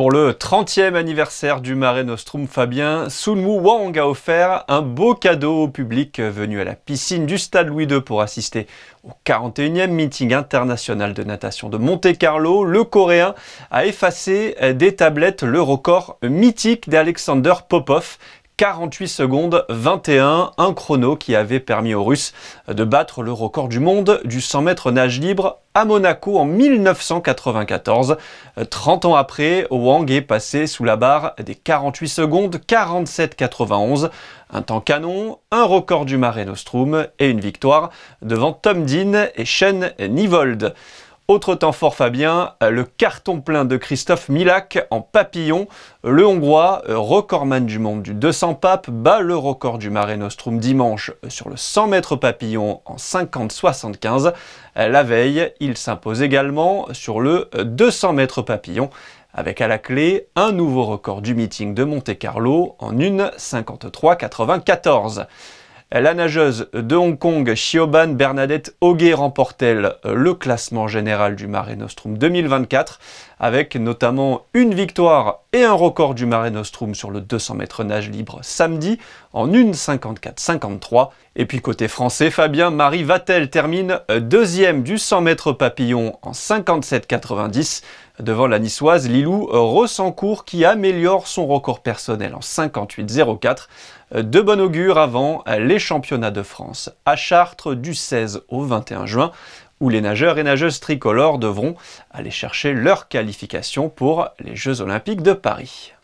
Pour le 30e anniversaire du maré Nostrum Fabien, Sunmu Wang a offert un beau cadeau au public venu à la piscine du Stade Louis II pour assister au 41e meeting international de natation de Monte-Carlo. Le Coréen a effacé des tablettes le record mythique d'Alexander Popov 48 secondes 21, un chrono qui avait permis aux Russes de battre le record du monde du 100 mètres nage libre à Monaco en 1994. 30 ans après, Wang est passé sous la barre des 48 secondes 47-91, Un temps canon, un record du Mare Nostrum et une victoire devant Tom Dean et Shen Nivold. Autre temps fort Fabien, euh, le carton plein de Christophe Milak en papillon. Le Hongrois, euh, recordman du monde du 200 papes, bat le record du Mare Nostrum dimanche euh, sur le 100 mètres papillon en 50-75. La veille, il s'impose également sur le 200 mètres papillon avec à la clé un nouveau record du meeting de Monte-Carlo en 1,53-94. La nageuse de Hong Kong, Xioban Bernadette Hoguet, remporte-t-elle euh, le classement général du Mare Nostrum 2024, avec notamment une victoire et un record du Mare Nostrum sur le 200 mètres nage libre samedi en 54 53 Et puis côté français, Fabien Marie Vatel termine euh, deuxième du 100 mètres papillon en 57,90 devant la niçoise Lilou euh, Rossancourt qui améliore son record personnel en 58,04. Euh, de bon augure avant les championnats de France à Chartres du 16 au 21 juin où les nageurs et nageuses tricolores devront aller chercher leur qualification pour les Jeux Olympiques de Paris.